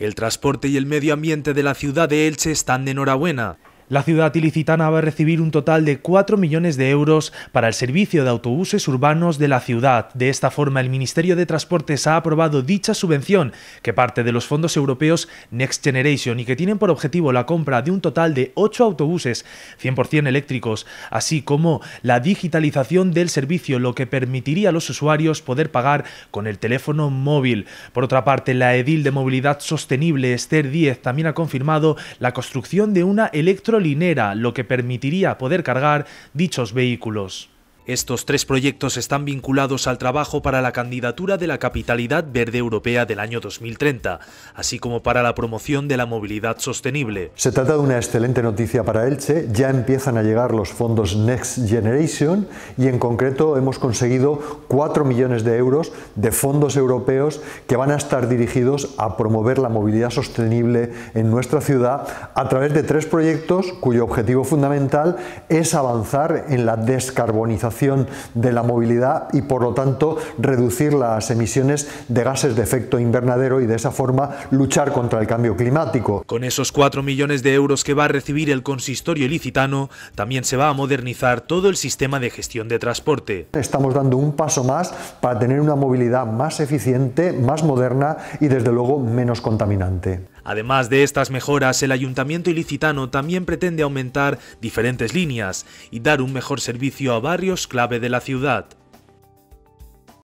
El transporte y el medio ambiente de la ciudad de Elche están de enhorabuena. La ciudad ilicitana va a recibir un total de 4 millones de euros para el servicio de autobuses urbanos de la ciudad. De esta forma, el Ministerio de Transportes ha aprobado dicha subvención, que parte de los fondos europeos Next Generation y que tienen por objetivo la compra de un total de 8 autobuses 100% eléctricos, así como la digitalización del servicio, lo que permitiría a los usuarios poder pagar con el teléfono móvil. Por otra parte, la edil de movilidad sostenible Esther 10, también ha confirmado la construcción de una electro linera lo que permitiría poder cargar dichos vehículos. Estos tres proyectos están vinculados al trabajo para la candidatura de la Capitalidad Verde Europea del año 2030, así como para la promoción de la movilidad sostenible. Se trata de una excelente noticia para Elche, ya empiezan a llegar los fondos Next Generation y en concreto hemos conseguido 4 millones de euros de fondos europeos que van a estar dirigidos a promover la movilidad sostenible en nuestra ciudad a través de tres proyectos cuyo objetivo fundamental es avanzar en la descarbonización de la movilidad y por lo tanto reducir las emisiones de gases de efecto invernadero y de esa forma luchar contra el cambio climático. Con esos 4 millones de euros que va a recibir el consistorio ilicitano, también se va a modernizar todo el sistema de gestión de transporte. Estamos dando un paso más para tener una movilidad más eficiente, más moderna y desde luego menos contaminante. Además de estas mejoras, el ayuntamiento ilicitano también pretende aumentar diferentes líneas y dar un mejor servicio a barrios clave de la ciudad.